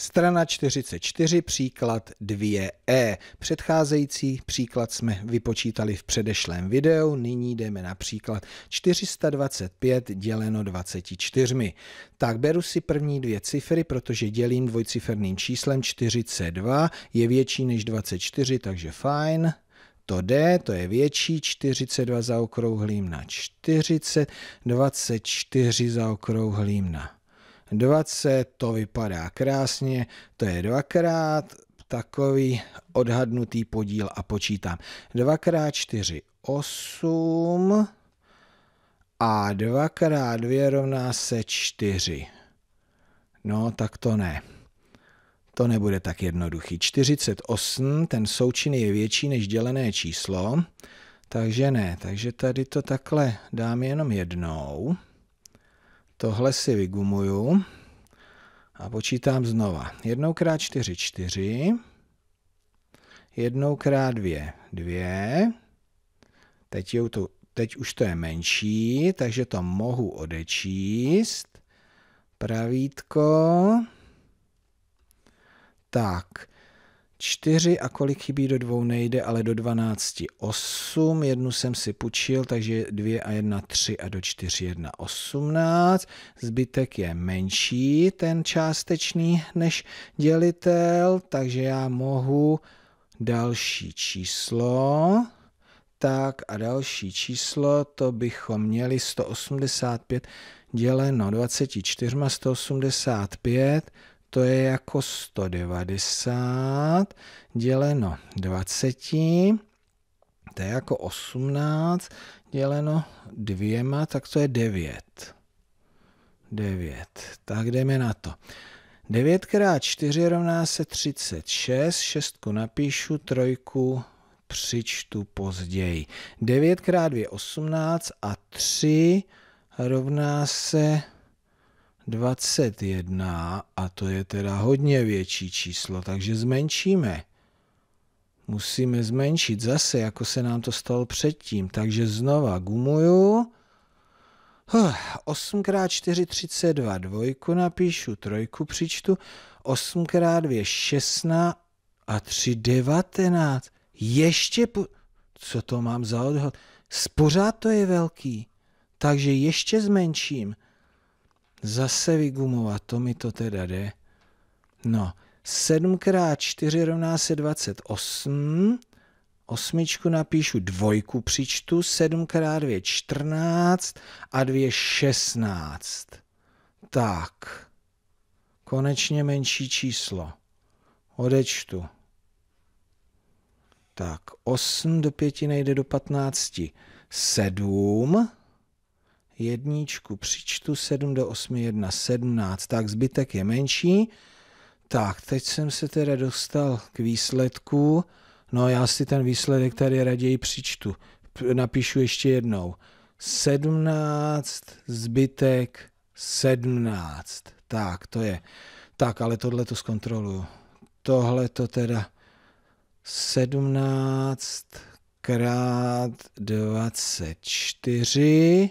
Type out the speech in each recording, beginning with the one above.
Strana 44, příklad 2e. Předcházející příklad jsme vypočítali v předešlém videu, nyní jdeme na příklad 425 děleno 24. Tak beru si první dvě cifry, protože dělím dvojciferným číslem 42, je větší než 24, takže fajn. To D, to je větší, 42 zaokrouhlím na 40, 24 zaokrouhlím na 20, to vypadá krásně, to je dvakrát takový odhadnutý podíl a počítám. 2x4, 8 a 2x2 rovná se 4. No, tak to ne. To nebude tak jednoduchý. 48, ten součin je větší než dělené číslo, takže ne. Takže tady to takhle dám jenom jednou. Tohle si vygumuju a počítám znova. Jednou krát čtyři, čtyři. Jednou krát dvě, dvě. Teď, je to, teď už to je menší, takže to mohu odečíst. Pravítko. Tak, 4 a kolik chybí do dvou nejde, ale do 12 8. Jednu jsem si půjčil, takže 2 a 1 3 a do 4 1 18. Zbytek je menší, ten částečný, než dělitel, takže já mohu další číslo. Tak a další číslo, to bychom měli 185 děleno 24, 185 to je jako 190 děleno 20, to je jako 18 děleno dvěma, tak to je 9. 9. Tak jdeme na to. 9 x 4 rovná se 36, 6 napíšu, trojku přičtu později. 9 x 2 je 18 a 3 rovná se 21 a to je teda hodně větší číslo, takže zmenšíme. Musíme zmenšit zase, jako se nám to stalo předtím. Takže znova gumuju. 8x4, 32, dvojku napíšu, trojku přičtu. 8x2, 16 a 3, 19. Ještě, po... co to mám za odhod? Pořád to je velký, takže ještě zmenším. Zase vygumovat, to mi to teda jde. No, 7 x 4 rovná se 28. Osmičku napíšu, dvojku přičtu, 7 x 2 14 a 2 16. Tak, konečně menší číslo. Odečtu. Tak, 8 do 5 nejde do 15. 7 jedničku přičtu, 7 do 8 1, 17, tak zbytek je menší. Tak, teď jsem se teda dostal k výsledku. No já si ten výsledek tady raději přičtu. Napíšu ještě jednou. 17, zbytek 17. Tak, to je. Tak, ale tohle to zkontroluju. Tohle to teda 17 krát 24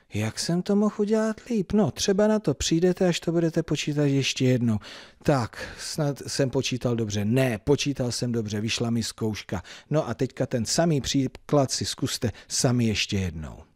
jak jsem to mohl udělat líp? No, třeba na to přijdete, až to budete počítat ještě jednou. Tak, snad jsem počítal dobře. Ne, počítal jsem dobře, vyšla mi zkouška. No a teďka ten samý příklad si zkuste sami ještě jednou.